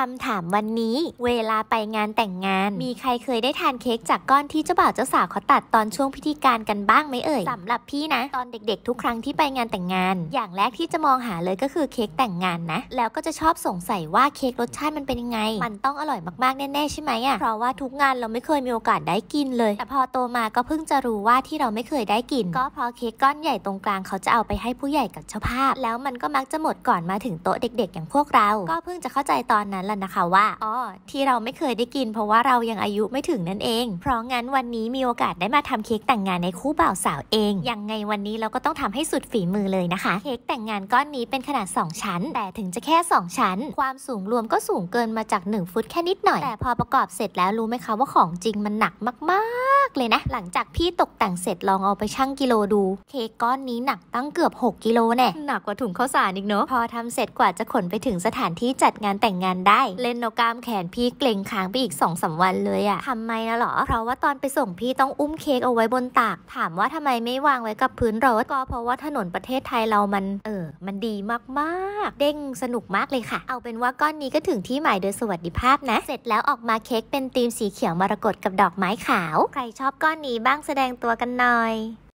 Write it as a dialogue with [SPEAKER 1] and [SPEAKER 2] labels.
[SPEAKER 1] คำถามวันนี้ เวลาไปงานแต่งงาน มีใครเคยได้ทานเค้กจากก้อนที่เจ้าบ่าวเจ้าสาวเขาตัดตอนช่วงพิธีการกันบ้างไหมเอ่ย สำหรับพี่นะ ตอนเด็กๆ ทุกครั้งที่ไปงานแต่งงาน อย่างแรกที่จะมองหาเลยก็คือเค้กแต่งงานนะ แล้วก็จะชอบสงสัยว่าเค้กรสชาติมันเป็นยังไง มันต้องอร่อยมากๆแน่ๆใช่ไหมอะ่ะเพราะว่าทุกงานเราไม่เคยมีโอกาสได้กินเลยแต่พอโตมาก็เพิ่งจะรู้ว่าที่เราไม่เคยได้กิน ก็เพราะเค้กก้อนใหญ่ตรงกลางเขาจะเอาไปให้ผู้ใหญ่กับเจ้าภาพ แล้วมันก็มักจะหมดก่อนมาถึงโต๊ะเด็ก ๆ อย่างพวกเรา ก็เพิ่งจะเข้าใจตอนนั้น้นล่ะนะคะว่าอ๋อที่เราไม่เคยได้กินเพราะว่าเรายังอายุไม่ถึงนั่นเอง เพราะงั้นวันนี้มีโอกาสได้มาทำเค้กแต่งงานในคู่บ่าวสาวเองยังไงวันนี้เราก็ต้องทำให้สุดฝีมือเลยนะคะ เค้กแต่งงานก้อนนี้เป็นขนาด 2 ชั้น แต่ถึงจะแค่ 2 ชั้น ความสูงรวมก็สูงเกินมาจาก1ฟุตแค่นิดหน่อยแต่พอประกอบเสร็จแล้วรู้ไหมคะว่าของจริงมันหนักมากๆเลยนะ หลังจากพี่ตกแต่งเสร็จลองเอาไปชั่งกิโลดู เค้กก้อนนี้หนักตั้งเกือบ 6กิโลแน่หนักกว่าถุงข้าวสารอีกเนาะพอทำเสร็จกว่าจะขนไปถึงสถานที่จัดงานแต่งงานได้ได้เล่นนกกามแขนพี่เกรงค้างไปอีกสองสาวันเลยอะทำไมนะหรอ เพราะว่าตอนไปส่งพี่ต้องอุ้มเค้กเอาไว้บนตักถามว่าทำไมไม่วางไว้กับพื้นรถก็เพราะว่าถนนประเทศไทยเรามัน เออ มันดีมาก ๆ เด้งสนุกมากเลยค่ะ เอาเป็นว่าก้อนนี้ก็ถึงที่หมายโดยสวัสดิภาพนะ เสร็จแล้วออกมาเค้กเป็นธีมสีเขียวมรกตกับดอกไม้ขาว ใครชอบก้อนนี้บ้างแสดงตัวกันหน่อย